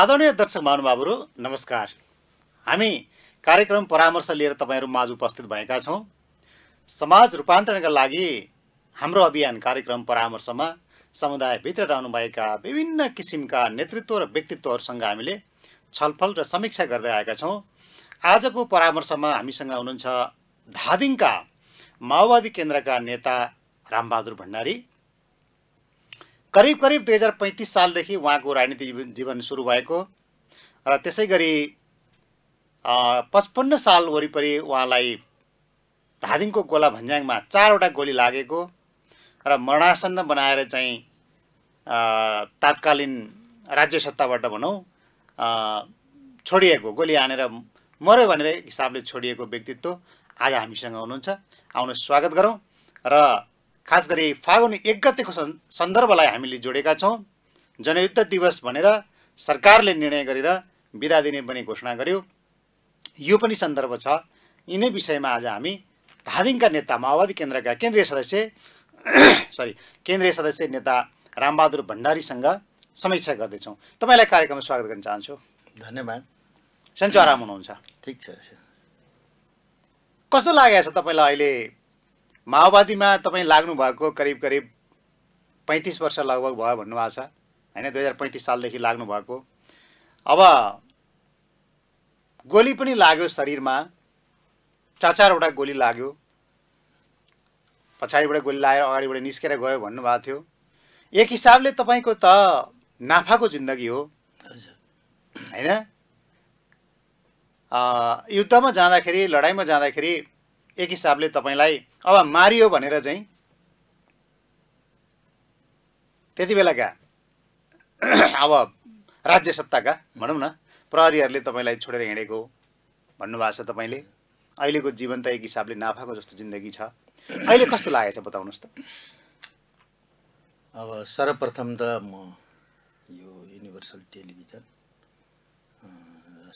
आदरणीय दर्शक महानुभावहरू नमस्कार हामी कार्यक्रम परामर्श लिएर तपाईँहरू माझ उपस्थित भएका छौँ समाज रूपान्तरणका लागि हाम्रो अभियान कार्यक्रम परामर्शमा समुदायभित्र रहनुभएका विभिन्न किसिमका नेतृत्व र व्यक्तित्वहरूसँग हामीले छलफल र समीक्षा गर्दै आएका छौँ आजको परामर्शमा हामीसँग हुनुहुन्छ धादिङका माओवादी केन्द्रका नेता रामबहादुर भण्डारी करिब करिब दुई हजार पैँतिस सालदेखि उहाँको राजनीतिक जीवन सुरु भएको र त्यसै गरी पचपन्न साल वरिपरि उहाँलाई धादिङको गोला भन्ज्याङमा चारवटा गोली लागेको र मरणासन्न बनाएर चाहिँ तात्कालीन राज्य सत्ताबाट भनौँ छोडिएको गोली हानेर मऱ्यो भनेर हिसाबले छोडिएको व्यक्तित्व आज हामीसँग हुनुहुन्छ आउनु स्वागत गरौँ र खास गरी फागुन एक गतेको सन्दर्भलाई हामीले जोडेका छौँ जनयुद्ध दिवस भनेर सरकारले निर्णय गरेर बिदा दिने पनि घोषणा गर्यो यो पनि सन्दर्भ छ यिनै विषयमा आज हामी धादिङका नेता माओवादी केन्द्रका केन्द्रीय सदस्य सरी केन्द्रीय सदस्य नेता रामबहादुर भण्डारीसँग समीक्षा गर्दैछौँ तपाईँलाई कार्यक्रममा स्वागत गर्न चाहन्छु धन्यवाद सन्चो आराम हुनुहुन्छ ठिक छ कस्तो लागेको छ तपाईँलाई अहिले माओवादीमा तपाईँ लाग्नु भएको करिब करिब पैँतिस वर्ष लगभग भयो भन्नुभएको छ होइन दुई हजार पैँतिस सालदेखि भएको अब गोली पनि लाग्यो शरीरमा चार चारवटा गोली लाग्यो पछाडिबाट गोली लागेर अगाडिबाट निस्केर गयो भन्नुभएको थियो एक हिसाबले तपाईँको त नाफाको जिन्दगी हो होइन युद्धमा जाँदाखेरि लडाइँमा जाँदाखेरि एक हिसाबले तपाईँलाई अब मारियो भनेर चाहिँ त्यति बेलाका अब राज्य सत्ताका भनौँ न प्रहरीहरूले तपाईँलाई छोडेर हिँडेको भन्नुभएको छ तपाईँले अहिलेको जीवन त एक हिसाबले नाफाको जस्तो जिन्दगी छ अहिले कस्तो लागेको छ बताउनुहोस् त अब सर्वप्रथम त म यो युनिभर्सल टेलिभिजन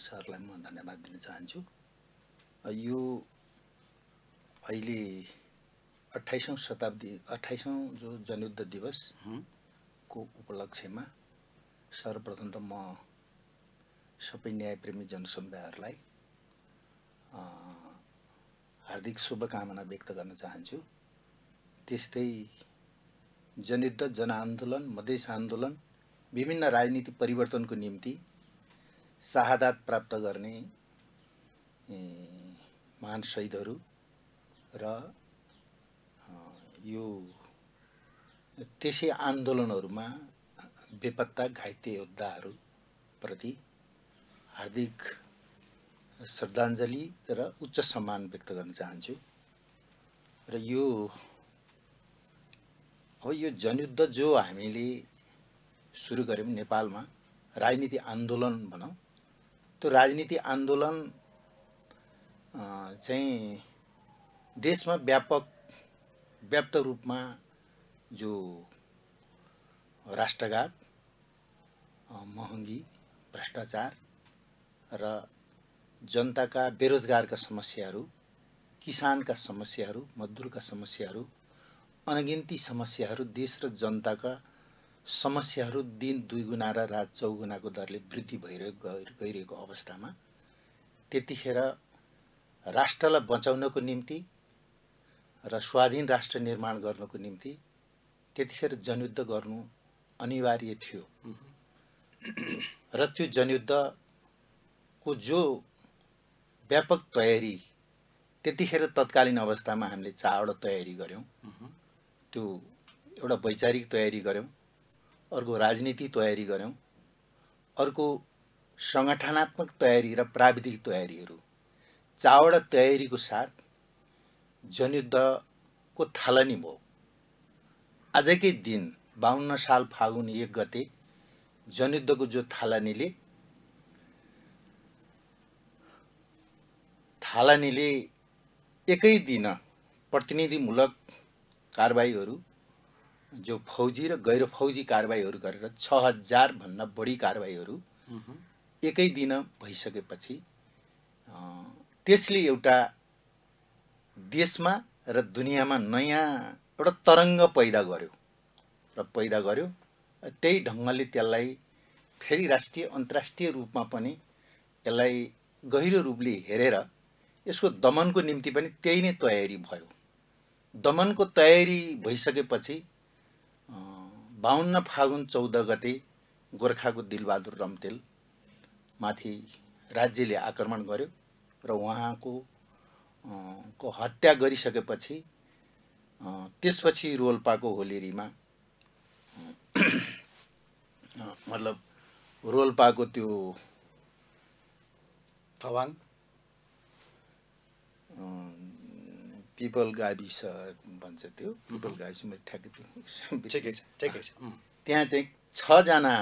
सरलाई म धन्यवाद दिन चाहन्छु यो अहिले अठाइसौँ शताब्दी अठाइसौँ जो जनयुद्ध दिवस को उपलक्ष्यमा सर्वप्रथम त म सबै न्यायप्रेमी जनसमुदायहरूलाई हार्दिक शुभकामना व्यक्त गर्न चाहन्छु त्यस्तै जनयुद्ध जनआन्दोलन मधेस आन्दोलन विभिन्न राजनीति परिवर्तनको निम्ति सहादात प्राप्त गर्ने महान शहीदहरू र यो त्यसै आन्दोलनहरूमा बेपत्ता घाइते योद्धाहरूप्रति हार्दिक श्रद्धाञ्जली र उच्च सम्मान व्यक्त गर्न चाहन्छु र यो अब यो जनयुद्ध जो हामीले सुरु गऱ्यौँ नेपालमा राजनीति आन्दोलन भनौँ त्यो राजनीति आन्दोलन चाहिँ देशमा व्यापक व्याप्त रूपमा जो राष्ट्रघात महँगी भ्रष्टाचार र जनताका बेरोजगारका समस्याहरू किसानका समस्याहरू मजदुरका समस्याहरू अनगिन्ती समस्याहरू देश र जनताका समस्याहरू दिन दुई गुणा र रात चौगुनाको दरले वृद्धि भइरहेको गइरहेको अवस्थामा त्यतिखेर राष्ट्रलाई बचाउनको निम्ति र स्वाधीन राष्ट्र निर्माण गर्नको निम्ति त्यतिखेर जनयुद्ध गर्नु अनिवार्य थियो र त्यो जनयुद्धको जो व्यापक तयारी त्यतिखेर तत्कालीन अवस्थामा हामीले चारवटा तयारी गऱ्यौँ त्यो एउटा वैचारिक तयारी गऱ्यौँ अर्को राजनीति तयारी गऱ्यौँ अर्को सङ्गठनात्मक तयारी र प्राविधिक तयारीहरू चारवटा तयारीको साथ जनयुद्धको थालनी भयो आजकै दिन बाहन्न साल फागुन एक गते जनयुद्धको जो थालनीले थालनीले एकै दिन प्रतिनिधिमूलक कारवाहीहरू जो फौजी र गैर फौजी कारवाहीहरू गरेर छ हजारभन्दा बढी कारवाहीहरू एकै दिन भइसकेपछि त्यसले एउटा देशमा र दुनियाँमा नयाँ एउटा तरङ्ग पैदा गर्यो र पैदा गर्यो त्यही ढङ्गले त्यसलाई फेरि राष्ट्रिय अन्तर्राष्ट्रिय रूपमा पनि यसलाई गहिरो रूपले हेरेर यसको दमनको निम्ति पनि त्यही नै तयारी भयो दमनको तयारी भइसकेपछि बाहुन्न फागुन चौध गते गोर्खाको दिलबहादुर रम्तेल माथि राज्यले आक्रमण गर्यो र उहाँको को हत्या गरिसकेपछि त्यसपछि रोल्पाको होलेरीमा मतलब रोल्पाको त्यो थवाङ पिपल गाविस भन्छ त्यो पिपल गाविस मैले ठ्याक्कै त्यो त्यहाँ चाहिँ छजना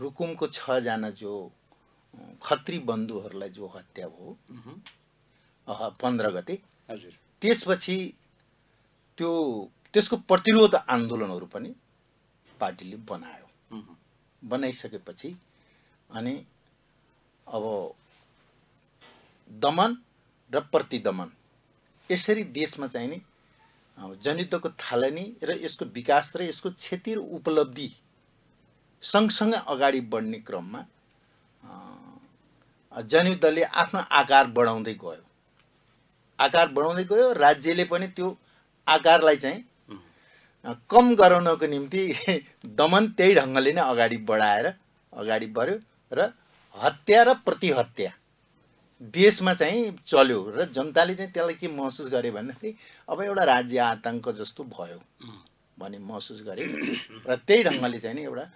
रुकुमको छजना जो खत्री बन्धुहरूलाई जो हत्या भयो पन्ध्र गते हजुर त्यसपछि त्यो त्यसको प्रतिरोध आन्दोलनहरू पनि पार्टीले बनायो बनाइसकेपछि अनि अब दमन र प्रतिदमन यसरी देशमा चाहिँ नि जनयुद्धको थालनी र यसको विकास र यसको क्षति र उपलब्धि सँगसँगै अगाडि बढ्ने क्रममा जनयुद्धले आफ्नो आकार बढाउँदै गयो आकार बढाउँदै गयो राज्यले पनि त्यो आकारलाई चाहिँ कम गराउनको निम्ति दमन त्यही ढङ्गले नै अगाडि बढाएर अगाडि बढ्यो र हत्या र प्रतिहत्या देशमा चाहिँ चल्यो र जनताले चाहिँ त्यसलाई के महसुस गरे भन्दाखेरि अब एउटा राज्य आतङ्क जस्तो भयो भन्ने महसुस गरे र त्यही ढङ्गले चाहिँ नि एउटा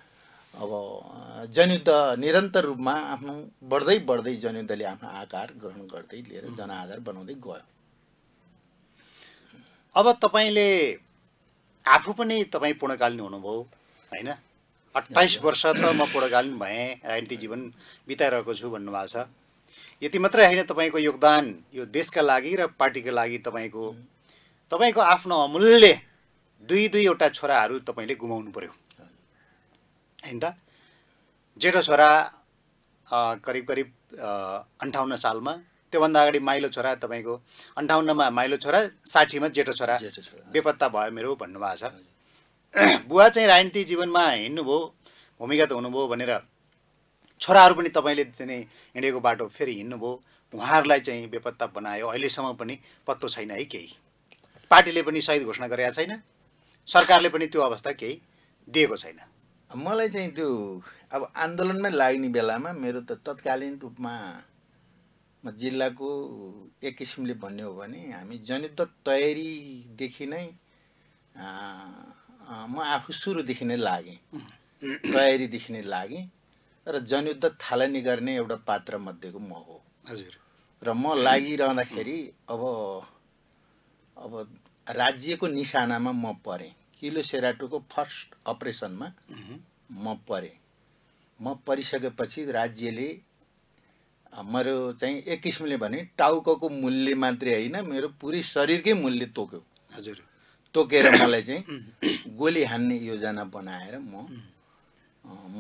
अब जनयुद्ध निरन्तर रूपमा आफ्नो बढ्दै बढ्दै जनयुद्धले आफ्नो आकार ग्रहण गर्दै लिएर जनआधार बनाउँदै गयो अब तपाईँले आफू पनि तपाईँ पूर्णकालीन हुनुभयो होइन अट्ठाइस वर्ष त म पूर्णकालीन भएँ राजनीति जीवन बिताइरहेको छु भन्नुभएको छ यति मात्रै होइन तपाईँको योगदान यो देशका लागि र पार्टीका लागि तपाईँको तपाईँको आफ्नो अमूल्य दुई दुईवटा छोराहरू तपाईँले गुमाउनु पर्यो होइन त जेठो छोरा करिब करिब अन्ठाउन्न सालमा त्योभन्दा अगाडि माइलो छोरा तपाईँको अन्ठाउन्नमा माइलो छोरा साठीमा जेठो छोरा बेपत्ता भयो मेरो भन्नुभएको छ बुवा चाहिँ राजनीति जीवनमा हिँड्नुभयो भूमिगत हुनुभयो भनेर छोराहरू पनि तपाईँले चाहिँ हिँडेको बाटो फेरि हिँड्नुभयो उहाँहरूलाई चाहिँ बेपत्ता बनायो अहिलेसम्म पनि पत्तो छैन है केही पार्टीले पनि सहित घोषणा गरेका छैन सरकारले पनि त्यो अवस्था केही दिएको छैन मलाई चाहिँ त्यो अब आन्दोलनमै लाग्ने बेलामा मेरो त तत्कालीन रूपमा जिल्लाको एक किसिमले भन्ने हो भने हामी जनयुद्ध तयारीदेखि नै म आफू सुरुदेखि नै लागेँ तयारीदेखि नै लागेँ र जनयुद्ध थालनी गर्ने एउटा पात्र मध्येको म हो हजुर र म लागिरहँदाखेरि अब अब राज्यको निशानामा म परेँ सेराटोको फर्स्ट अपरेसनमा म परेँ म परिसकेपछि राज्यले मेरो चाहिँ एक किसिमले भने टाउको मूल्य मात्रै होइन मेरो पुरै शरीरकै मूल्य तोक्यो हजुर तोकेर मलाई चाहिँ गोली हान्ने योजना बनाएर म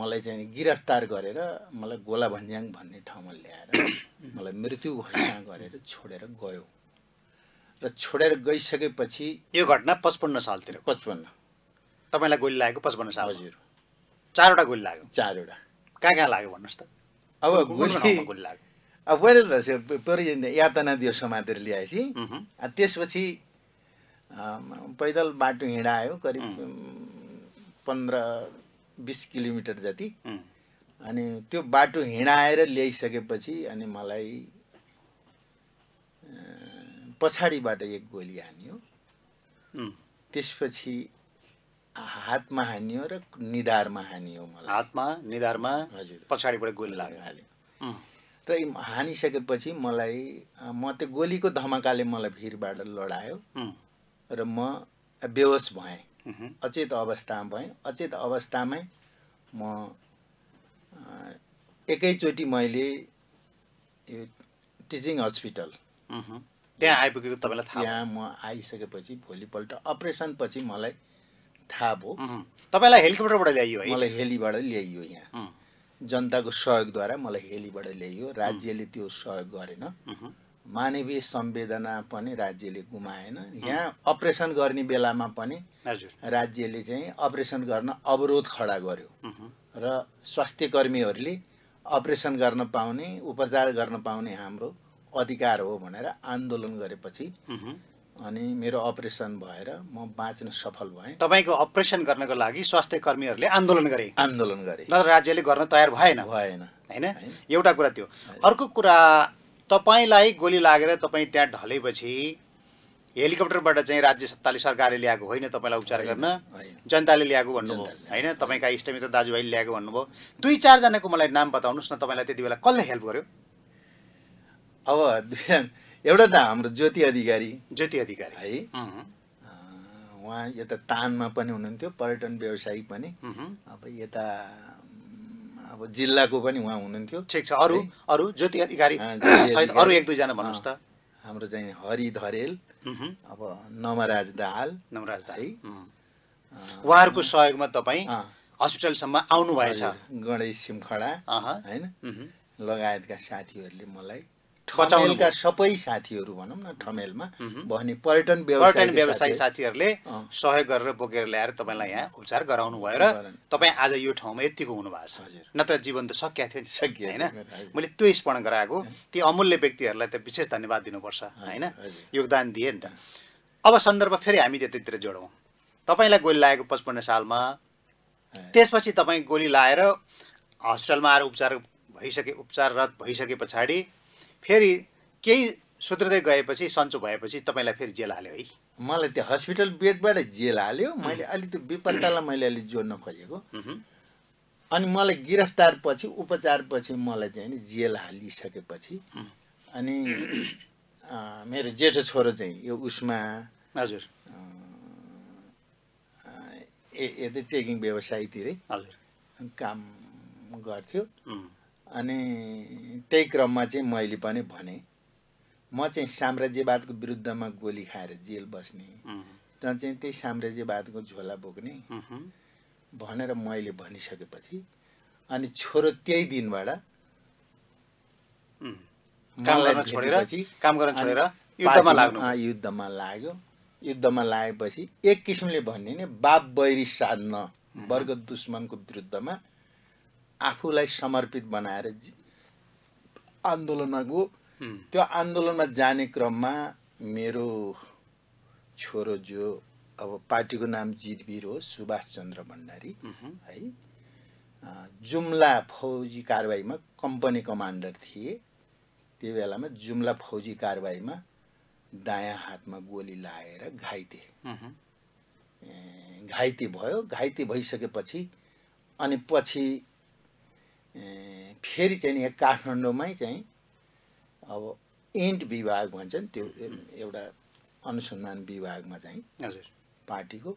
मलाई चाहिँ गिरफ्तार गरेर मलाई गोला भन्ज्याङ भन्ने ठाउँमा ल्याएर मलाई मृत्यु घोषणा गरेर छोडेर गयो र छोडेर गइसकेपछि यो घटना पचपन्न सालतिर पचपन्न तपाईँलाई गोली लागेको पचपन्न साल हजुर चारवटा गोली लाग्यो चारवटा कहाँ कहाँ लाग्यो भन्नुहोस् त अब गोली लाग्यो अब पहिले त परि यातना दियो समातेर ल्याएपछि त्यसपछि पैदल बाटो हिँडायो करिब पन्ध्र बिस किलोमिटर जति अनि त्यो बाटो हिँडाएर ल्याइसकेपछि अनि मलाई पछाडिबाट एक गोली हान्यो त्यसपछि हातमा हानियो र निधारमा हानियो मलाई हातमा निधारमा हजुर पछाडिबाट गोली लाग्यो हाल्यो र हानिसकेपछि मलाई म त्यो गोलीको धमाकाले मलाई भिरबाट लडायो र म बेहोस भएँ अचेत अवस्थामा भएँ अचेत अवस्थामै म एकैचोटि मैले यो टिचिङ हस्पिटल त्यहाँ आइपुगेको तपाईँलाई त्यहाँ म आइसकेपछि भोलिपल्ट अपरेसनपछि मलाई थाहा भयो तपाईँलाई हेलिकप्टरबाट ल्याइयो मलाई हेलीबाट ल्याइयो यहाँ जनताको सहयोगद्वारा मलाई हेलीबाट ल्याइयो राज्यले त्यो सहयोग गरेन मानवीय संवेदना पनि राज्यले गुमाएन यहाँ अपरेसन गर्ने बेलामा पनि राज्यले चाहिँ अपरेसन गर्न अवरोध खडा गर्यो र स्वास्थ्य कर्मीहरूले अपरेसन गर्न पाउने उपचार गर्न पाउने हाम्रो अधिकार हो भनेर आन्दोलन गरेपछि अनि मेरो अपरेसन भएर म बाँच्न सफल भएँ तपाईँको अपरेसन गर्नको लागि स्वास्थ्य कर्मीहरूले आन्दोलन गरे आन्दोलन गरे नत्र राज्यले गर्न तयार भएन भएन होइन एउटा कुरा त्यो अर्को कुरा तपाईँलाई गोली लागेर तपाईँ त्यहाँ ढलेपछि हेलिकप्टरबाट चाहिँ राज्य सत्ताले सरकारले ल्याएको होइन तपाईँलाई उपचार गर्न जनताले ल्याएको भन्नुभयो होइन तपाईँका इष्टमित्र दाजुभाइले ल्याएको भन्नुभयो दुई चारजनाको मलाई नाम बताउनुहोस् न तपाईँलाई त्यति बेला कसले हेल्प गर्यो अब एउटा त हाम्रो ज्योति अधिकारी ज्योति अधिकारी है उहाँ यता तानमा पनि हुनुहुन्थ्यो पर्यटन व्यवसायी पनि अब यता अब जिल्लाको पनि उहाँ हुनुहुन्थ्यो ठिक छ अरू अरू ज्योति अधिकारी सहित अरू एक दुईजना भन्नुहोस् त हाम्रो चाहिँ हरि धरेल अब नमराज दाहाल नमराज दाई उहाँहरूको सहयोगमा तपाईँ हस्पिटलसम्म भएछ गणेश सिमखडा होइन लगायतका साथीहरूले मलाई ठमेलका सबै साथीहरू भनौँ न ठमेलमा भने पर्यटन पर्यटन व्यवसाय साथीहरूले सहयोग गरेर बोकेर ल्याएर तपाईँलाई यहाँ उपचार गराउनु भयो र तपाईँ आज यो ठाउँमा यतिको हुनुभएको छ हजुर नत्र जीवन त सकिया थियो सकियो होइन मैले त्यो स्मरण गराएको ती अमूल्य व्यक्तिहरूलाई त विशेष धन्यवाद दिनुपर्छ होइन योगदान दिए नि त अब सन्दर्भ फेरि हामी त्यतातिर जोडौँ तपाईँलाई गोली लागेको पचपन्न सालमा त्यसपछि तपाईँ गोली लाएर हस्पिटलमा आएर उपचार भइसके उपचाररत भइसके पछाडि फेरि केही सुध्रदै गएपछि सन्चो भएपछि तपाईँलाई फेरि जेल हाल्यो है मलाई त्यो हस्पिटल बेडबाट जेल हाल्यो मैले अलि त्यो विपत्तालाई मैले अलि जोड्न खोजेको अनि मलाई गिरफ्तार पछि उपचारपछि मलाई चाहिँ नि जेल हालिसकेपछि अनि मेरो जेठो छोरो चाहिँ यो उसमा हजुर ए यतै ट्रेकिङ व्यवसायतिरै हजुर काम गर्थ्यो अनि त्यही क्रममा चाहिँ मैले पनि भने म चाहिँ साम्राज्यवादको विरुद्धमा गोली खाएर जेल बस्ने र चाहिँ त्यही साम्राज्यवादको झोला बोक्ने भनेर मैले भनिसकेपछि अनि छोरो त्यही दिनबाट युद्धमा लाग्यो युद्धमा लागेपछि एक किसिमले भन्ने बाप बैरी साध्न वर्ग दुश्मनको विरुद्धमा आफूलाई समर्पित बनाएर आन्दोलनमा गयो त्यो आन्दोलनमा जाने क्रममा मेरो छोरो जो अब पार्टीको नाम जितवीर हो सुभाष चन्द्र भण्डारी है जुम्ला फौजी कारवाहीमा कम्पनी कमान्डर थिए त्यो बेलामा जुम्ला फौजी कारवाहीमा दायाँ हातमा गोली लाएर घाइते घाइते भयो घाइते भइसकेपछि अनि पछि फेरि चाहिँ यहाँ काठमाडौँमै चाहिँ अब इन्ट विभाग भन्छ नि त्यो एउटा अनुसन्धान विभागमा चाहिँ हजुर पार्टीको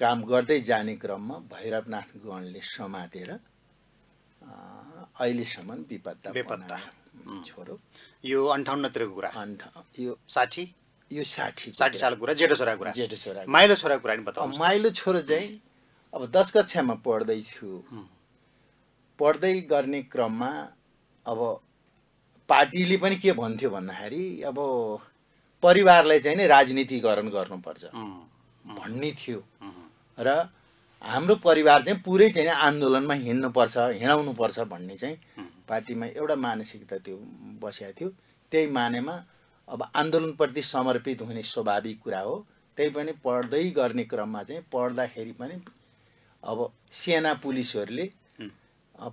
काम गर्दै जाने क्रममा भैरवनाथ गणले समातेर अहिलेसम्म विपत्ता बेपत्ता छोरो यो अन्ठाउन्नतिरको कुरा यो साठी यो साठी साठी सालको कुरा जेठो छोराको कुरा जेठो छोरा माइलो छोराको कुरा नि माइलो छोरो चाहिँ अब दस कक्षामा पढ्दैछु पढ्दै गर्ने क्रममा अब पार्टीले पनि के भन्थ्यो भन्दाखेरि अब परिवारलाई चाहिँ नै राजनीतिकरण गर्नुपर्छ भन्ने थियो र हाम्रो परिवार चाहिँ पुरै चाहिँ आन्दोलनमा हिँड्नुपर्छ हिँडाउनुपर्छ भन्ने चाहिँ पार्टीमा एउटा मानसिकता त्यो बसेको थियो त्यही मानेमा अब आन्दोलनप्रति समर्पित हुने स्वाभाविक कुरा हो त्यही पनि पढ्दै गर्ने क्रममा चाहिँ पढ्दाखेरि पनि अब सेना पुलिसहरूले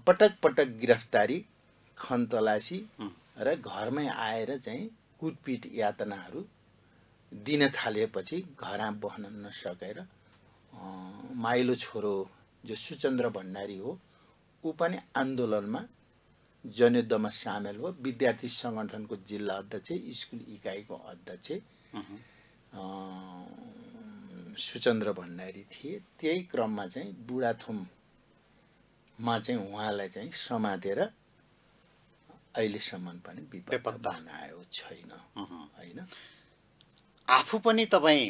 पटक पटक गिरफ्तारी खनतलासी र घरमै आएर चाहिँ कुटपिट यातनाहरू दिन थालेपछि घरमा बहन नसकेर माइलो छोरो जो सुचन्द्र भण्डारी हो ऊ पनि आन्दोलनमा जनयुद्धमा सामेल हो विद्यार्थी सङ्गठनको जिल्ला अध्यक्ष स्कुल इकाइको अध्यक्ष सुचन्द्र भण्डारी थिए त्यही क्रममा चाहिँ बुढाथुममा चाहिँ उहाँलाई चाहिँ समातेर अहिलेसम्म पनि विपद बनायो छैन होइन आफू पनि तपाईँ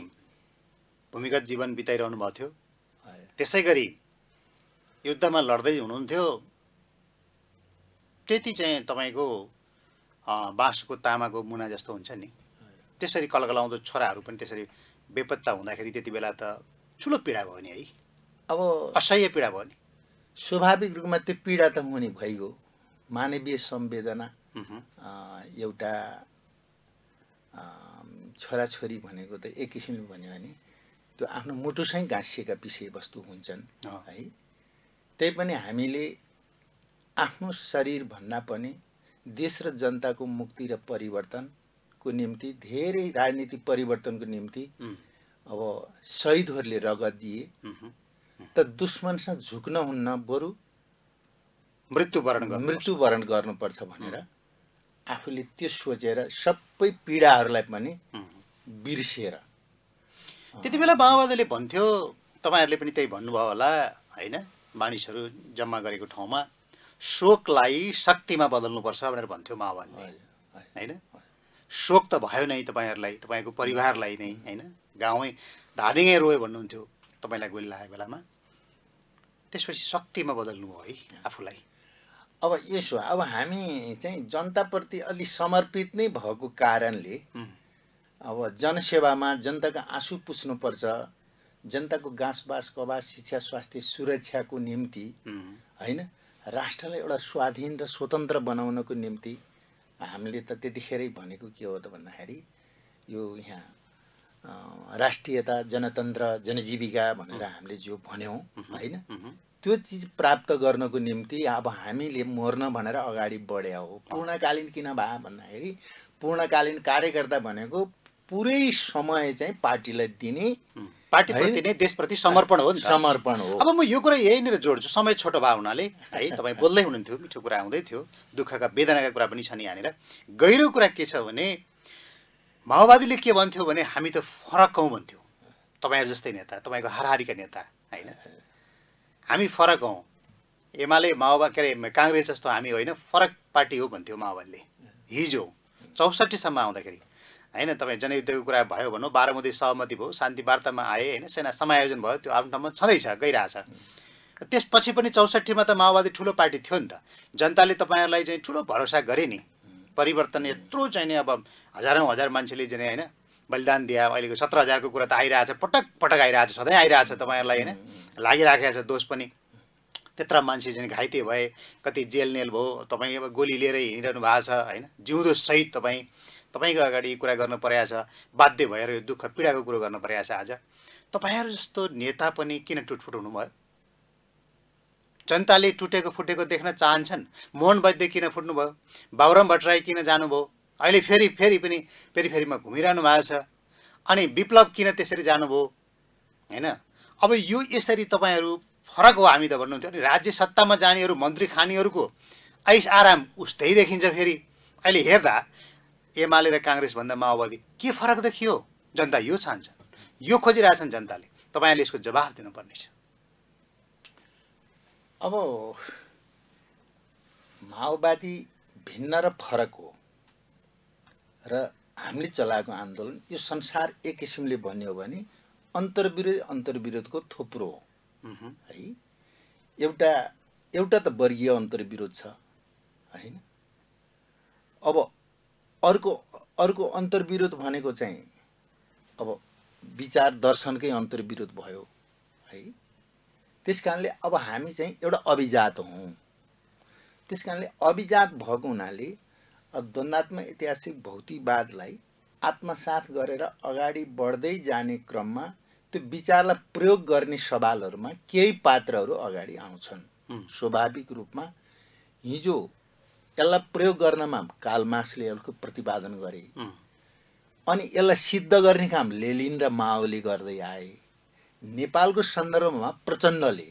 भूमिगत जीवन बिताइरहनु भएको थियो त्यसै गरी युद्धमा लड्दै हुनुहुन्थ्यो त्यति चाहिँ तपाईँको बाँसको तामाको मुना जस्तो हुन्छ नि त्यसरी कलकलाउँदो छोराहरू पनि त्यसरी बेपत्ता हुँदाखेरि त्यति बेला त ठुलो पीडा भयो नि है अब असह्य पीडा भयो नि स्वाभाविक रूपमा त्यो पीडा त हुने भइगयो मानवीय संवेदना एउटा छोराछोरी भनेको त एक किसिमले भन्यो भने त्यो आफ्नो मुटुसँगै घाँसिएका विषयवस्तु हुन्छन् है त्यही पनि हामीले आफ्नो शरीरभन्दा पनि देश र जनताको मुक्ति र परिवर्तन को निम्ति धेरै राजनीतिक परिवर्तनको निम्ति अब शहीदहरूले रगत दिए त दुश्मनसँग झुक्न हुन्न बरु मृत्युवरण मृत्युवरण गर्नुपर्छ भनेर आफूले त्यो सोचेर सबै पीडाहरूलाई पनि बिर्सिएर त्यति बेला माओवादीले भन्थ्यो तपाईँहरूले पनि त्यही भन्नुभयो होला होइन मानिसहरू जम्मा गरेको ठाउँमा शोकलाई शक्तिमा बदल्नुपर्छ भनेर भन्थ्यो माओवादीले होइन शोक त भयो नै तपाईँहरूलाई तपाईँको परिवारलाई नै होइन गाउँै धादिङै रोयो भन्नुहुन्थ्यो तपाईँलाई गोली लागेको बेलामा त्यसपछि शक्तिमा बदल्नु हो है आफूलाई अब यसो अब हामी चाहिँ जनताप्रति अलि समर्पित नै भएको कारणले अब जनसेवामा जनताको आँसु पुस्नुपर्छ जनताको गाँसबास कबास शिक्षा स्वास्थ्य सुरक्षाको निम्ति होइन राष्ट्रलाई एउटा स्वाधीन र स्वतन्त्र बनाउनको निम्ति हामीले त त्यतिखेरै भनेको के हो त भन्दाखेरि यो यहाँ राष्ट्रियता जनतन्त्र जनजीविका भनेर हामीले जो भन्यौँ होइन त्यो चिज प्राप्त गर्नको निम्ति अब हामीले मर्न भनेर अगाडि बढ्या हो पूर्णकालीन किन भए भन्दाखेरि पूर्णकालीन कार्यकर्ता भनेको पुरै समय चाहिँ पार्टीलाई दिने पार्टीप्रति नै देशप्रति समर्पण हो नि समर्पण हो अब म यो कुरा यहीँनिर जोड्छु समय छोटो भए हुनाले है तपाईँ बोल्दै हुनुहुन्थ्यो मिठो कुरा आउँदै थियो दुःखका वेदनाका कुरा पनि छन् यहाँनिर गहिरो कुरा के छ भने माओवादीले के भन्थ्यो भने हामी त फरक हौँ भन्थ्यो तपाईँहरू जस्तै नेता तपाईँको हारहारीका नेता होइन हामी फरक हौ एमाले माओवाद के अरे काङ्ग्रेस जस्तो हामी होइन फरक पार्टी हो भन्थ्यो माओवादीले हिजो चौसठीसम्म आउँदाखेरि होइन तपाईँ जनयुद्धको कुरा भयो भनौँ बाह्रमुदी सहमति भयो शान्ति वार्तामा आए होइन सेना समायोजन भयो त्यो आफ्नो ठाउँमा छँदैछ गइरहेछ त्यसपछि पनि चौसठीमा त माओवादी ठुलो पार्टी थियो नि त जनताले तपाईँहरूलाई चाहिँ ठुलो भरोसा गरे नि परिवर्तन यत्रो चाहिँ नि अब हजारौँ हजार मान्छेले जाने होइन बलिदान दिए अहिलेको सत्र हजारको कुरा त आइरहेछ पटक पटक आइरहेछ सधैँ आइरहेछ तपाईँहरूलाई होइन लागिराखेको छ दोष पनि त्यत्र मान्छे चाहिँ घाइते भए कति जेलनेल भयो तपाईँ अब गोली लिएर हिँडिरहनु भएको छ होइन जिउँदो सहित तपाईँ तपाईँको अगाडि कुरा गर्नु परेको छ बाध्य भएर यो दुःख पीडाको कुरो गर्नु परेको छ आज तपाईँहरू जस्तो नेता पनि किन टुटफुट हुनुभयो जनताले टुटेको फुटेको देख्न चाहन्छन् मोहन वैद्य किन फुट्नुभयो बाबुराम भट्टराई किन जानुभयो अहिले फेरि फेरि पनि फेरि फेरिमा घुमिरहनु भएको छ अनि विप्लव किन त्यसरी जानुभयो होइन अब यो यसरी तपाईँहरू फरक हो हामी त भन्नुहुन्थ्यो अनि राज्य सत्तामा जानेहरू मन्त्री खानेहरूको ऐस आराम उस्तै देखिन्छ फेरि अहिले हेर्दा एमाले र काङ्ग्रेसभन्दा माओवादी के फरक देखियो जनता यो चाहन्छन् यो खोजिरहेछन् जनताले तपाईँले यसको जवाफ दिनुपर्नेछ अब माओवादी भिन्न र फरक हो र हामीले चलाएको आन्दोलन यो संसार एक किसिमले भन्यो भने अन्तर्विरोध अन्तर्विरोधको थुप्रो हो है एउटा एउटा त वर्गीय अन्तर्विरोध छ होइन अब अर्को अर्को अन्तर्विरोध भनेको चाहिँ अब विचार दर्शनकै अन्तर्विरोध भयो है त्यस कारणले अब हामी चाहिँ एउटा अभिजात हौँ त्यस कारणले अभिजात भएको हुनाले द्वन्दात्मक ऐतिहासिक भौतिकवादलाई आत्मसाथ गरेर अगाडि बढ्दै जाने क्रममा त्यो विचारलाई प्रयोग गर्ने सवालहरूमा केही पात्रहरू अगाडि आउँछन् स्वाभाविक रूपमा हिजो यसलाई प्रयोग गर्नमा कालमासले यसको प्रतिपादन गरे अनि यसलाई सिद्ध गर्ने काम लेलिन र माओली गर्दै आए नेपालको सन्दर्भमा प्रचण्डले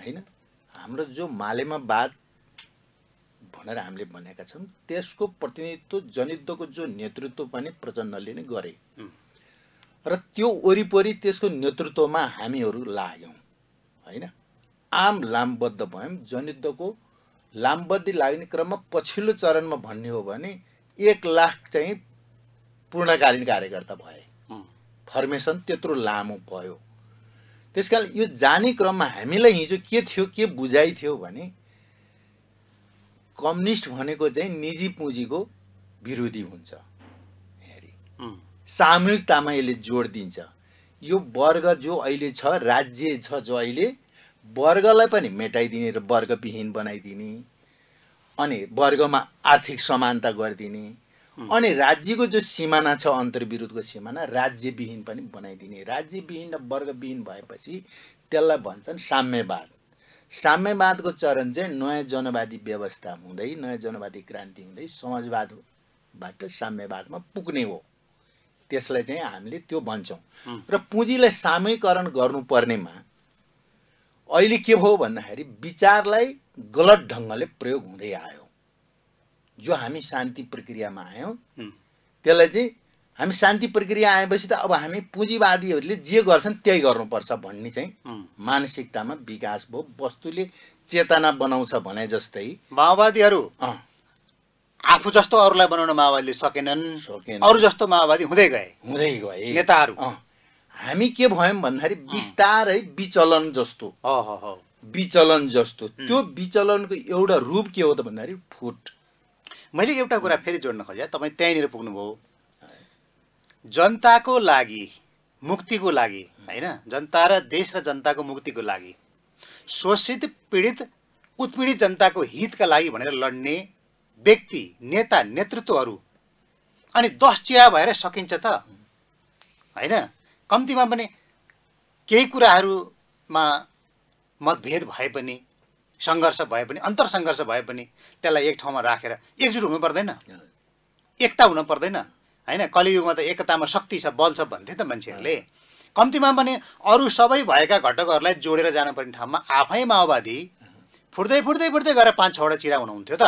होइन हाम्रो जो मालेमा बाद भनेर हामीले भनेका छौँ त्यसको प्रतिनिधित्व जनयुद्धको जो नेतृत्व पनि प्रचण्डले नै गरे र त्यो वरिपरि त्यसको नेतृत्वमा हामीहरू लाग्यौँ होइन आम लामबद्ध भयौँ जनयुद्धको लामबद्धी लाग्ने क्रममा पछिल्लो चरणमा भन्ने हो भने एक लाख चाहिँ पूर्णकालीन कार्यकर्ता भए फर्मेसन त्यत्रो लामो भयो त्यस कारण यो जाने क्रममा हामीलाई हिजो के थियो के बुझाइ थियो भने कम्युनिस्ट भनेको चाहिँ निजी पुँजीको विरोधी हुन्छ हेरी सामूहिकतामा यसले जोड दिन्छ यो वर्ग जो अहिले छ राज्य छ जो अहिले वर्गलाई पनि मेटाइदिने र वर्गविहीन बनाइदिने अनि वर्गमा आर्थिक समानता गरिदिने अनि राज्यको जो सिमाना छ अन्तर्विरोधको सिमाना राज्यविहीन पनि बनाइदिने राज्यविहीन र वर्गविहीन भएपछि त्यसलाई भन्छन् साम्यवाद साम्यवादको चरण चाहिँ नयाँ जनवादी व्यवस्था हुँदै नयाँ जनवादी क्रान्ति हुँदै समाजवादबाट साम्यवादमा पुग्ने हो त्यसलाई चाहिँ हामीले त्यो भन्छौँ र पुँजीलाई साम्यकरण गर्नुपर्नेमा अहिले के भयो भन्दाखेरि विचारलाई गलत ढङ्गले प्रयोग हुँदै आयो जो हामी शान्ति प्रक्रियामा आयौँ त्यसलाई चाहिँ हामी शान्ति प्रक्रिया आएपछि त अब हामी पुँजीवादीहरूले जे गर्छन् त्यही गर्नुपर्छ भन्ने चाहिँ मानसिकतामा विकास भयो वस्तुले चेतना बनाउँछ भने जस्तै माओवादीहरू आफू जस्तो अरूलाई बनाउन माओवादीले सकेनन् सकेन अरू जस्तो माओवादी हुँदै गए हुँदै गए नेताहरू हामी के भयौँ भन्दाखेरि बिस्तारै विचलन जस्तो विचलन जस्तो त्यो विचलनको एउटा रूप के हो त भन्दाखेरि फुट मैले एउटा कुरा फेरि जोड्न खोजेँ तपाईँ त्यहीँनिर पुग्नुभयो जनताको लागि मुक्तिको लागि होइन जनता र देश र जनताको मुक्तिको लागि शोषित पीडित उत्पीडित जनताको हितका लागि भनेर लड्ने व्यक्ति नेता नेतृत्वहरू अनि दस चिरा भएर सकिन्छ त होइन कम्तीमा पनि केही कुराहरूमा मतभेद भए पनि सङ्घर्ष भए पनि अन्तर सङ्घर्ष भए पनि त्यसलाई एक ठाउँमा राखेर एकजुट हुनु पर्दैन एकता हुनु पर्दैन होइन कलियुगमा त एकतामा शक्ति छ बल छ भन्थे त मान्छेहरूले कम्तीमा पनि अरू सबै भएका घटकहरूलाई जोडेर जानुपर्ने ठाउँमा आफै माओवादी फुट्दै फुट्दै फुट्दै गएर पाँच छवटा चिरा हुनुहुन्थ्यो त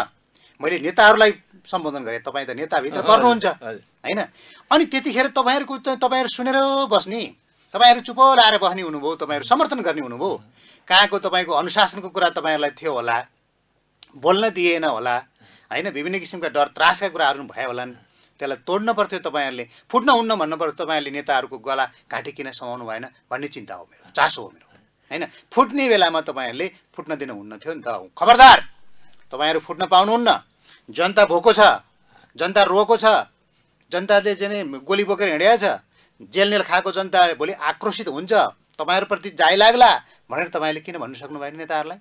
मैले नेताहरूलाई सम्बोधन गरे तपाईँ त नेताभित्र गर्नुहुन्छ होइन अनि त्यतिखेर तपाईँहरूको तपाईँहरू सुनेर बस्ने तपाईँहरू चुप लाएर बस्ने हुनुभयो तपाईँहरू समर्थन गर्ने हुनुभयो कहाँको तपाईँको अनुशासनको कुरा तपाईँहरूलाई थियो होला बोल्न दिएन होला होइन विभिन्न किसिमका डर त्रासका कुराहरू भयो होलान् त्यसलाई तोड्न पर्थ्यो तपाईँहरूले फुट्न हुन्न भन्नु पर्थ्यो तपाईँहरूले नेताहरूको गला घाँटी किन समाउनु भएन भन्ने चिन्ता हो मेरो चासो हो मेरो होइन फुट्ने बेलामा तपाईँहरूले फुट्न दिनुहुन्न थियो नि त खबरदार तपाईँहरू फुट्न पाउनुहुन्न जनता भोको छ जनता रोएको छ जनताले चाहिँ गोली बोकेर हिँडेको छ जेलनेल खाएको जनता भोलि आक्रोशित हुन्छ तपाईँहरूप्रति जाइ लाग्ला भनेर तपाईँले किन भन्नु सक्नु भएन नेताहरूलाई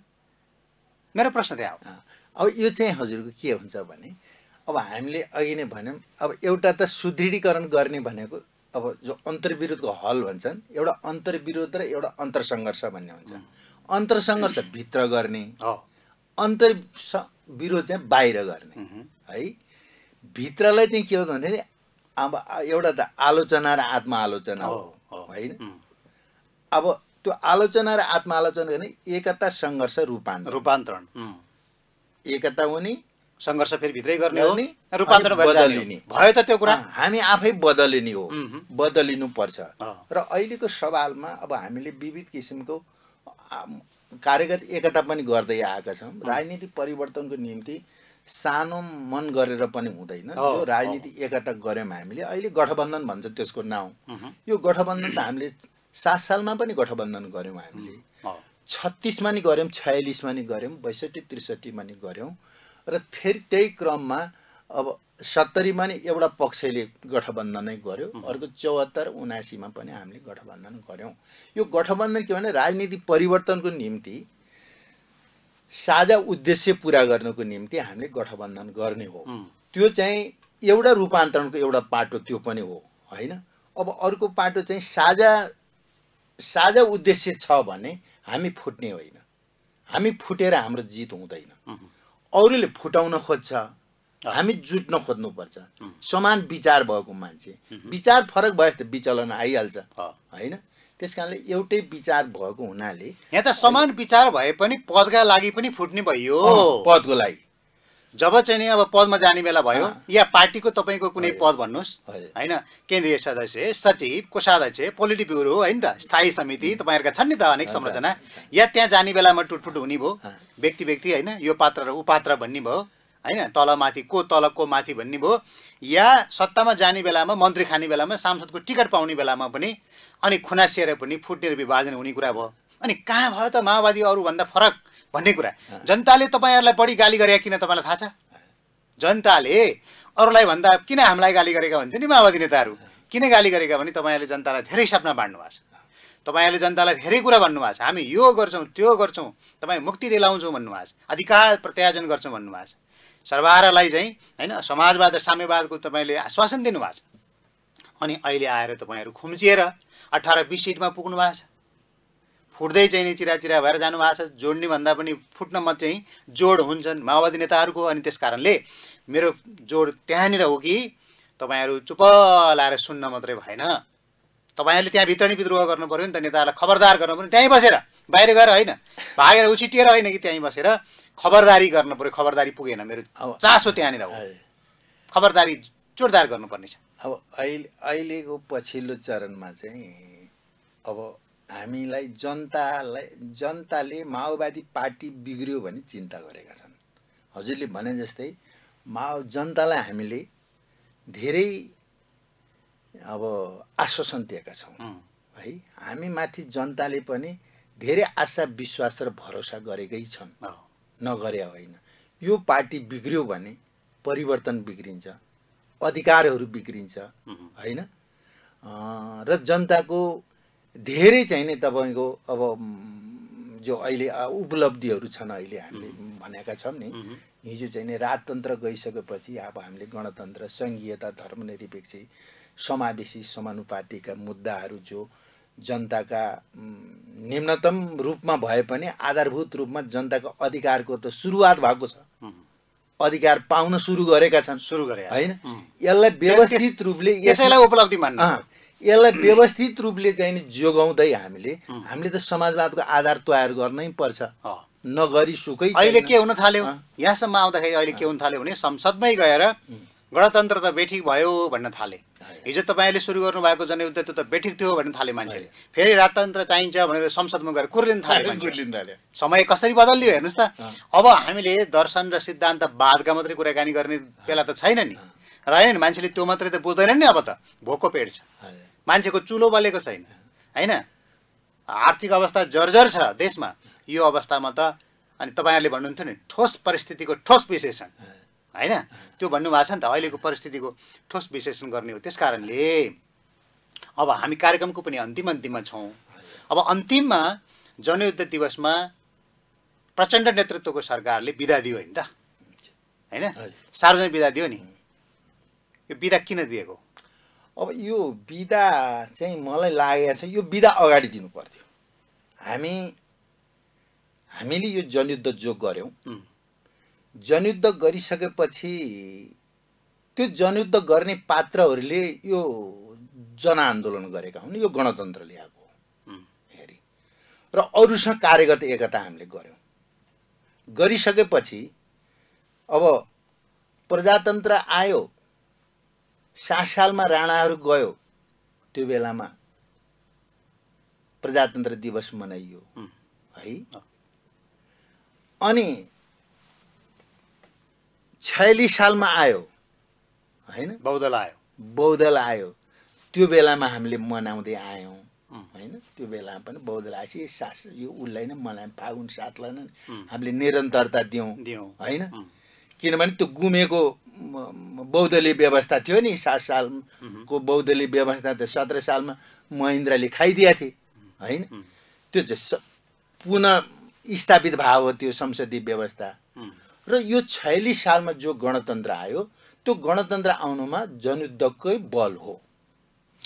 मेरो प्रश्न त्यहाँ हो अब यो चाहिँ हजुरको के हुन्छ भने अब हामीले अघि नै भन्यौँ अब एउटा त सुदृढीकरण गर्ने भनेको अब जो अन्तर्विरोधको हल भन्छन् एउटा अन्तर्विरोध र एउटा अन्तर्सङ्घर्ष भन्ने हुन्छ भित्र गर्ने अन्तर विरोध चाहिँ बाहिर गर्ने है भित्रलाई चाहिँ के हो भन्दाखेरि अब एउटा त आलोचना र आत्मआलोचना हो होइन अब त्यो आलोचना र आत्मआलोचना गर्ने एकता सङ्घर्ष रूपान्तरण रूपान्तरण एकता हुने सङ्घर्ष फेरि भित्रै गर्ने हो नि रूपान्तरण बदलिने भयो त त्यो कुरा हामी आफै बदलिने हो बदलिनु पर्छ र अहिलेको सवालमा अब हामीले विविध किसिमको कार्यगत एकता पनि गर्दै आएका छौँ राजनीति परिवर्तनको निम्ति सानो मन गरेर पनि हुँदैन त्यो राजनीति एकता गऱ्यौँ हामीले अहिले गठबन्धन भन्छ त्यसको नाउँ यो गठबन्धन त हामीले सात सालमा पनि गठबन्धन गऱ्यौँ हामीले छत्तिसमा नि गऱ्यौँ छयालिसमा नि गऱ्यौँ बैसठी त्रिसठीमा नि गऱ्यौँ र फेरि त्यही क्रममा अब सत्तरीमा नि एउटा पक्षले गठबन्धन नै गर्यो अर्को चौहत्तर उनासीमा पनि हामीले गठबन्धन गऱ्यौँ यो गठबन्धन के भने राजनीति परिवर्तनको निम्ति साझा उद्देश्य पुरा गर्नको निम्ति हामीले गठबन्धन गर्ने हो त्यो चाहिँ एउटा रूपान्तरणको एउटा पाटो त्यो पनि हो होइन अब अर्को पाटो चाहिँ साझा साझा उद्देश्य छ भने हामी फुट्ने होइन हामी फुटेर हाम्रो जित हुँदैन अरूले फुटाउन खोज्छ हामी जुट्न खोज्नुपर्छ समान विचार भएको मान्छे विचार फरक भए त विचलन आइहाल्छ होइन त्यस कारणले एउटै विचार भएको हुनाले यहाँ त समान विचार भए पनि पदका लागि पनि फुट्ने भयो पदको लागि जब चाहिँ नि अब पदमा जाने बेला भयो या पार्टीको तपाईँको कुनै पद भन्नुहोस् होइन केन्द्रीय सदस्य सचिव कोषाध्यक्ष पोलिटिक ब्युरो होइन त स्थायी समिति तपाईँहरूका छन् नि त अनेक संरचना या त्यहाँ जाने बेलामा टुटफुट हुने भयो व्यक्ति व्यक्ति होइन यो पात्र र उपात्र भन्ने भयो होइन तलमाथि को तल को माथि भन्ने भयो या सत्तामा जाने बेलामा मन्त्री खाने बेलामा सांसदको टिकट पाउने बेलामा पनि अनि खुनासिएर पनि फुटेर विभाजन हुने कुरा भयो अनि कहाँ भयो त माओवादी अरूभन्दा फरक भन्ने कुरा जनताले तपाईँहरूलाई बढी गाली गरे किन तपाईँलाई थाहा छ जनताले अरूलाई भन्दा किन हामीलाई गाली गरेका भन्छ नि माओवादी नेताहरू किन गाली गरेका भने तपाईँहरूले जनतालाई धेरै सपना बाँड्नु भएको छ तपाईँहरूले जनतालाई धेरै कुरा भन्नुभएको छ हामी यो गर्छौँ त्यो गर्छौँ तपाईँ मुक्ति दिलाउँछौँ भन्नुभएको छ अधिकार प्रत्याजन गर्छौँ भन्नुभएको छ सर्वहारालाई चाहिँ होइन समाजवाद र साम्यवादको तपाईँले आश्वासन दिनुभएको छ अनि अहिले आएर तपाईँहरू खुम्चिएर अठार बिस सिटमा पुग्नु भएको छ फुट्दै चाहिँ नि चिराचिरा भएर जानुभएको छ जोड्ने भन्दा पनि फुट्न मात्रै जोड हुन्छन् माओवादी नेताहरूको अनि त्यस कारणले मेरो जोड त्यहाँनिर हो कि तपाईँहरू चुप लाएर सुन्न मात्रै भएन तपाईँहरूले त्यहाँ भित्र नै विद्रोह गर्नु पऱ्यो नि त नेताहरूलाई खबरदार गर्नु पऱ्यो त्यहीँ बसेर बाहिर गएर होइन भागेर उछिटिएर होइन कि त्यहीँ बसेर खबरदारी गर्नु पऱ्यो खबरदारी पुगेन मेरो चासो त्यहाँनिर हो खबरदारी जोरदार छ अब अहिले अहिलेको पछिल्लो चरणमा चाहिँ अब हामीलाई जनतालाई जनताले माओवादी पार्टी बिग्रियो भने चिन्ता गरेका छन् हजुरले भने जस्तै माओ जनतालाई हामीले धेरै अब आश्वासन दिएका छौँ है हामी माथि जनताले पनि धेरै आशा विश्वास र भरोसा गरेकै छन् नगरे होइन यो पार्टी बिग्रियो भने परिवर्तन बिग्रिन्छ अधिकारहरू बिग्रिन्छ होइन र जनताको धेरै चाहिँ चाहिने तपाईँको अब जो अहिले उपलब्धिहरू छन् अहिले हामीले भनेका छौँ नि हिजो चाहिँ नि राजतन्त्र गइसकेपछि अब हामीले गणतन्त्र सङ्घीयता धर्मनिरपेक्ष समावेशी समानुपातिका मुद्दाहरू जो जनताका निम्नतम रूपमा भए पनि आधारभूत रूपमा जनताको अधिकारको त सुरुवात भएको छ अधिकार पाउन सुरु गरेका छन् सुरु गरे होइन यसलाई व्यवस्थित रूपले यसैलाई उपलब्धि मान्न यसलाई व्यवस्थित रूपले चाहिँ जोगाउँदै हामीले हामीले त समाजवादको आधार तयार गर्नै पर्छ नगरी सुकै अहिले के हुन थाल्यो यहाँसम्म आउँदाखेरि अहिले के हुन थाल्यो भने संसदमै गएर गणतन्त्र त बेठिक भयो भन्न थाले हिजो तपाईँले सुरु गर्नुभएको जनयुद्ध त्यो त बेठिक थियो भन्न थाले मान्छेले फेरि राजतन्त्र चाहिन्छ भनेर संसदमा गएर कुर्लिन थाले समय कसरी बदलियो हेर्नुहोस् त अब हामीले दर्शन र सिद्धान्त बादका मात्रै कुराकानी गर्ने बेला त छैन नि र रहेन मान्छेले त्यो मात्रै त बुझ्दैनन् नि अब त भोको पेट छ मान्छेको चुलो बलेको छैन होइन आर्थिक अवस्था जर्जर छ देशमा यो अवस्थामा त अनि तपाईँहरूले भन्नुहुन्थ्यो नि ठोस परिस्थितिको ठोस विश्लेषण होइन त्यो भन्नुभएको छ नि त अहिलेको परिस्थितिको ठोस विश्लेषण गर्ने हो त्यस कारणले अब हामी कार्यक्रमको पनि अन्तिम अन्तिममा छौँ अब अन्तिममा जनयुद्ध दिवसमा प्रचण्ड नेतृत्वको सरकारले विदा दियो नि त होइन सार्वजनिक विदा दियो नि यो विदा किन दिएको अब यो विदा चाहिँ मलाई लागेको छ यो विदा अगाडि दिनु पर्थ्यो हामी हामीले यो जनयुद्ध जो गऱ्यौँ जनयुद्ध गरिसकेपछि त्यो जनयुद्ध गर्ने पात्रहरूले यो जनआन्दोलन गरेका हुन् यो गणतन्त्र ल्याएको हो र अरूसँग कार्यगत एकता हामीले गऱ्यौँ गरिसकेपछि अब प्रजातन्त्र आयो सात सालमा राणाहरू गयो त्यो बेलामा प्रजातन्त्र दिवस मनाइयो है अनि छयालिस सालमा आयो होइन बौद्धल आयो बौद्धल आयो त्यो बेलामा हामीले मनाउँदै आयौँ होइन त्यो बेलामा पनि बौद्धल आएपछि सास यो उसलाई नै मनायौँ फागुन साथलाई नै हामीले निरन्तरता दियौँ होइन किनभने त्यो गुमेको बौद्धली व्यवस्था थियो नि सात सालको बौद्धली व्यवस्था त सत्र सालमा महेन्द्रले खाइदिएको थिए होइन त्यो चाहिँ पुनः स्थापित भाव हो त्यो संसदीय व्यवस्था र यो छयालिस सालमा जो गणतन्त्र आयो त्यो गणतन्त्र आउनुमा जनयुद्धकै बल हो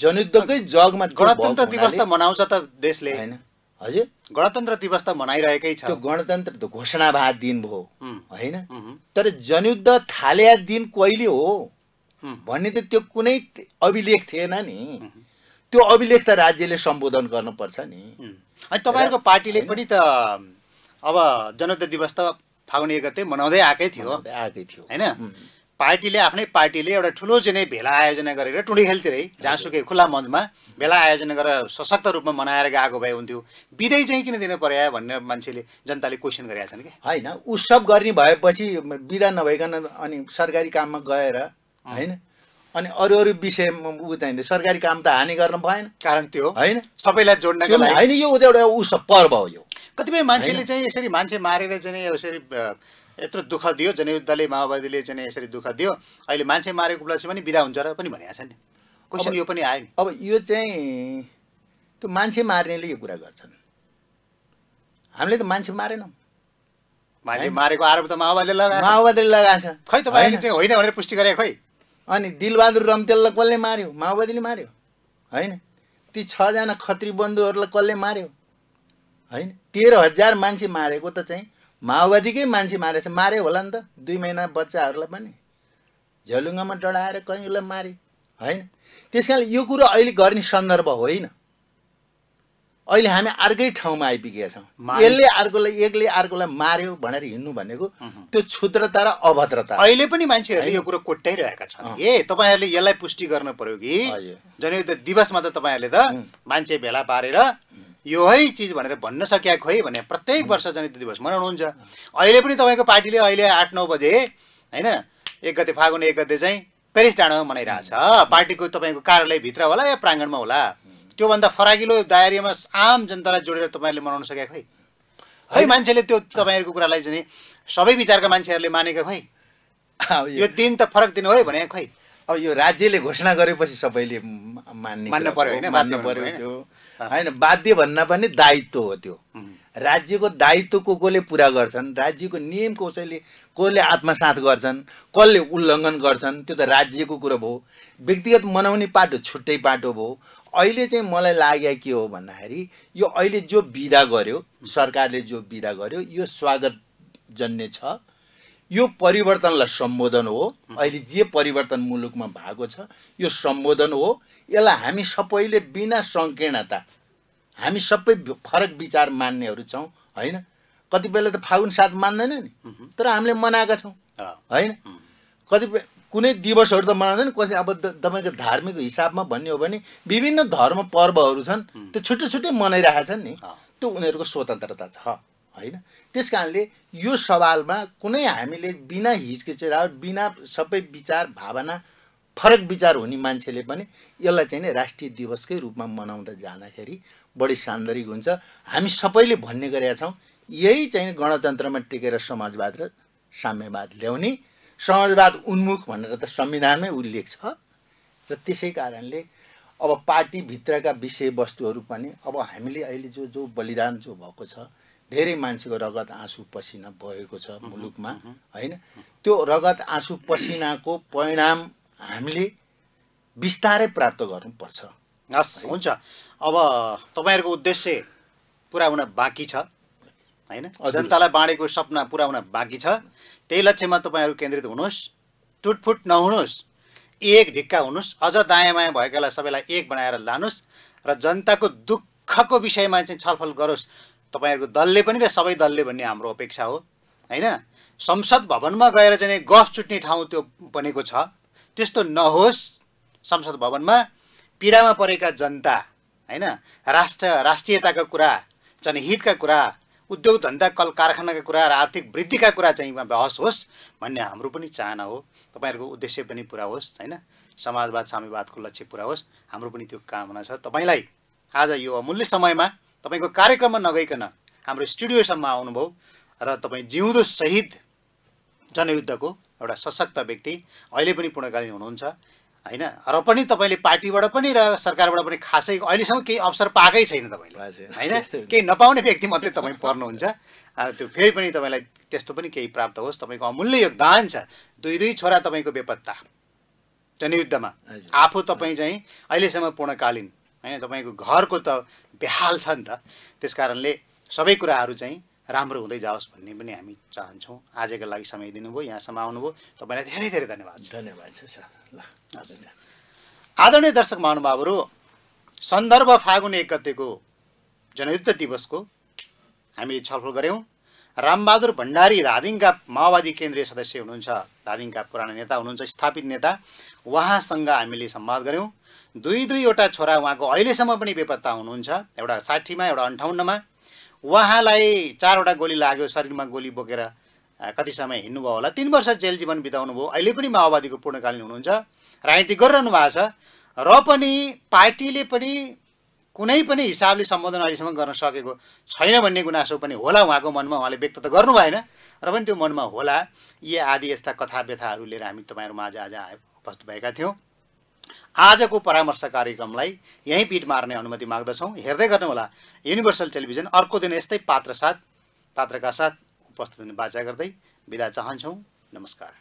जनयुद्धकै जगमा गणतन्त्र दिवस त मनाउँछ त देशले होइन हजुर गणतन्त्र दिवस त मनाइरहेकै छ त्यो गणतन्त्र त घोषणा भए दिन भयो होइन तर जनयुद्ध थालेया दिन कहिले हो भन्ने त त्यो कुनै अभिलेख थिएन नि त्यो अभिलेख त राज्यले सम्बोधन गर्नुपर्छ नि अनि तपाईँहरूको पार्टीले पनि त अब जनयुद्ध दिवस त फागुन एक गते मनाउँदै आएकै थियो आएकै थियो होइन पार्टीले आफ्नै पार्टीले एउटा ठुलो चाहिँ भेला आयोजना गरेर टुँडी खेलतिरै जहाँसुकै खुला मञ्चमा भेला आयोजना गरेर सशक्त रूपमा मनाएर गएको भए हुन्थ्यो विधै चाहिँ किन दिनु पर्यो भन्ने मान्छेले जनताले क्वेसन गरेका छन् कि होइन उत्सव गर्ने भएपछि विदा नभइकन अनि सरकारी काममा गएर होइन अनि अरू अरू विषय ऊ चाहिँ सरकारी काम त हानि गर्न भएन कारण त्यो होइन सबैलाई जोड्नको लागि होइन यो एउटा उत्सव पर्व हो यो कतिपय मान्छेले चाहिँ यसरी मान्छे मारेर चाहिँ यसरी यत्रो दुःख दियो जनयुद्धले माओवादीले चाहिँ यसरी दुःख दियो अहिले मान्छे मारेको प्लस पनि बिदा हुन्छ र पनि भनेका छ नि क्वेसन यो पनि आयो नि अब यो चाहिँ त्यो मान्छे मार्नेले यो कुरा गर्छन् हामीले त मान्छे मारेनौँ मान्छे मारेको आरोप त माओवादीले लगाएको माओवादीले लगाएको खै तपाईँले चाहिँ होइन भनेर पुष्टि गरे खै अनि दिलबहादुर रम्तेललाई कसले मार्यो माओवादीले मार्यो होइन ती छजना खत्री बन्धुहरूलाई कसले मार्यो होइन तेह्र हजार मान्छे मारेको त चाहिँ माओवादीकै मान्छे मारेछ मारे होला नि त दुई महिना बच्चाहरूलाई पनि झेलुङ्गामा डढाएर कहीँलाई मारे होइन त्यस कारण यो कुरो अहिले गर्ने सन्दर्भ होइन अहिले हामी अर्कै ठाउँमा आइपुगेका छौँ यसले अर्कोलाई एकले अर्कोलाई मार्यो भनेर हिँड्नु भनेको त्यो क्षुद्रता र अभद्रता अहिले पनि मान्छेहरूले यो कुरो कोट्याइरहेका छन् ए तपाईँहरूले यसलाई पुष्टि गर्न पर्यो कि जनयुद्ध दिवसमा त तपाईँहरूले त मान्छे भेला पारेर यो है चिज भनेर भन्न सकिया खोइ भने प्रत्येक वर्ष जनयुद्ध दिवस मनाउनुहुन्छ अहिले पनि तपाईँको पार्टीले अहिले आठ नौ बजे होइन एक गते फागुन एक गते चाहिँ पेरिस डाँडामा छ पार्टीको तपाईँको कार्यालयभित्र होला या प्राङ्गणमा होला त्योभन्दा फराकिलो दायरीमा आम जनतालाई जोडेर तपाईँहरूले मनाउन सकेका खोइ है मान्छेले त्यो तपाईँहरूको कुरालाई चाहिँ सबै विचारका मान्छेहरूले मानेका खोइ यो दिन त फरक दिन हो है भने खोइ अब यो राज्यले घोषणा गरेपछि सबैले मान्ने मान्नु पर्यो होइन मान्नु पर्यो त्यो होइन बाध्य भन्दा पनि दायित्व हो त्यो राज्यको दायित्व को कसले पुरा गर्छन् राज्यको नियम कसैले कसले आत्मसाथ गर्छन् कसले उल्लङ्घन गर्छन् त्यो त राज्यको कुरो भयो व्यक्तिगत मनाउने पाटो छुट्टै पाटो भयो अहिले चाहिँ मलाई लाग्यो के हो भन्दाखेरि यो अहिले जो विदा गर्यो सरकारले जो विदा गर्यो यो स्वागत जन्य छ यो परिवर्तनलाई सम्बोधन हो अहिले जे परिवर्तन मुलुकमा भएको छ यो सम्बोधन हो यसलाई हामी सबैले बिना सङ्कीर्णता हामी सबै फरक विचार मान्नेहरू छौँ होइन कतिपयले त फागुन साथ मान्दैन नि तर हामीले मनाएका छौँ होइन कतिपय कुनै दिवसहरू त मनाउँदैन कसै अब तपाईँको धार्मिक हिसाबमा भन्ने हो भने विभिन्न धर्म पर्वहरू छन् त्यो छुट्टै छुट्टै मनाइरहेका छन् नि त्यो उनीहरूको स्वतन्त्रता छ होइन त्यस कारणले यो सवालमा कुनै हामीले बिना हिचकिचरा बिना सबै विचार भावना फरक विचार हुने मान्छेले पनि यसलाई चाहिँ नि राष्ट्रिय दिवसकै रूपमा मनाउँदा जाँदाखेरि बढी सान्दर्भिक हुन्छ हामी सबैले भन्ने गरेका छौँ यही चाहिँ गणतन्त्रमा टेकेर समाजवाद र साम्यवाद ल्याउने समाजवाद उन्मुख भनेर त संविधानमै उल्लेख छ र त्यसै कारणले अब पार्टीभित्रका विषयवस्तुहरू पनि अब हामीले अहिले जो जो बलिदान जो भएको छ धेरै मान्छेको रगत आँसु पसिना भएको छ मुलुकमा होइन त्यो रगत आँसु पसिनाको परिणाम हामीले बिस्तारै प्राप्त गर्नुपर्छ हस् हुन्छ अब तपाईँहरूको उद्देश्य पुरा हुन बाँकी छ होइन जनतालाई बाँडेको सपना पुरा हुन बाँकी छ त्यही लक्ष्यमा तपाईँहरू केन्द्रित हुनुहोस् टुटफुट नहुनुहोस् एक ढिक्का हुनुहोस् अझ दायाँ माया भएकालाई सबैलाई एक बनाएर लानुहोस् र जनताको दुःखको विषयमा चाहिँ छलफल गरोस् तपाईँहरूको दलले पनि र सबै दलले भन्ने हाम्रो अपेक्षा हो होइन संसद भवनमा गएर चाहिँ गफ चुट्ने ठाउँ त्यो बनेको छ त्यस्तो नहोस् संसद भवनमा पीडामा परेका जनता होइन राष्ट्र राष्ट्रियताका कुरा जनहितका कुरा उद्योग धन्दा कल कारखानाका कुरा र आर्थिक वृद्धिका कुरा चाहिँ बहस होस् भन्ने हाम्रो पनि चाहना हो तपाईँहरूको उद्देश्य पनि पुरा होस् होइन समाजवाद साम्यवादको लक्ष्य पुरा होस् हाम्रो पनि त्यो कामना छ तपाईँलाई आज यो अमूल्य समयमा तपाईँको कार्यक्रममा नगइकन हाम्रो स्टुडियोसम्म आउनुभयो र तपाईँ जिउँदो सहिद जनयुद्धको एउटा सशक्त व्यक्ति अहिले पनि पूर्णकालीन हुनुहुन्छ होइन र पनि तपाईँले पार्टीबाट पनि र सरकारबाट पनि खासै अहिलेसम्म केही अवसर पाएकै छैन तपाईँले होइन केही नपाउने व्यक्ति मात्रै तपाईँ पर्नुहुन्छ त्यो फेरि पनि तपाईँलाई त्यस्तो पनि केही प्राप्त होस् तपाईँको अमूल्य योगदान छ दुई दुई छोरा तपाईँको बेपत्ता जनयुद्धमा आफू तपाईँ चाहिँ अहिलेसम्म पूर्णकालीन होइन तपाईँको घरको त बेहाल छ नि त त्यस कारणले सबै कुराहरू चाहिँ राम्रो हुँदै जाओस् भन्ने पनि हामी चाहन्छौँ आजको लागि समय दिनुभयो यहाँसम्म आउनुभयो तपाईँलाई धेरै धेरै धन्यवाद धन्यवाद छ आदरणीय दर्शक महानुभावहरू सन्दर्भ फागुन एक गतेको जनयुद्ध दिवसको हामीले छलफल गऱ्यौँ रामबहादुर भण्डारी धादिङका माओवादी केन्द्रीय सदस्य हुनुहुन्छ धादिङका पुराना नेता हुनुहुन्छ स्थापित नेता उहाँसँग हामीले सम्वाद गऱ्यौँ दुई दुईवटा छोरा उहाँको अहिलेसम्म पनि बेपत्ता हुनुहुन्छ एउटा साठीमा एउटा अन्ठाउन्नमा उहाँलाई चारवटा गोली लाग्यो शरीरमा गोली बोकेर कति समय हिँड्नुभयो होला तिन वर्ष जेल जीवन बिताउनु भयो अहिले पनि माओवादीको पूर्णकालीन हुनुहुन्छ राजनीति गरिरहनु भएको छ र पनि पार्टीले पनि कुनै पनि हिसाबले सम्बोधन अहिलेसम्म गर्न सकेको छैन भन्ने गुनासो पनि होला उहाँको मनमा उहाँले व्यक्त त गर्नु भएन र पनि त्यो मनमा होला यी आदि यस्ता कथा व्यथाहरू लिएर हामी तपाईँहरूमा आज आज आए उपस्थित भएका थियौँ आजको परामर्श कार्यक्रमलाई यहीँ पिट मार्ने अनुमति माग्दछौँ हेर्दै गर्नु होला युनिभर्सल टेलिभिजन अर्को दिन यस्तै पात्र साथ पात्रका साथ उपस्थित हुने बाचा गर्दै बिदा चाहन्छौँ नमस्कार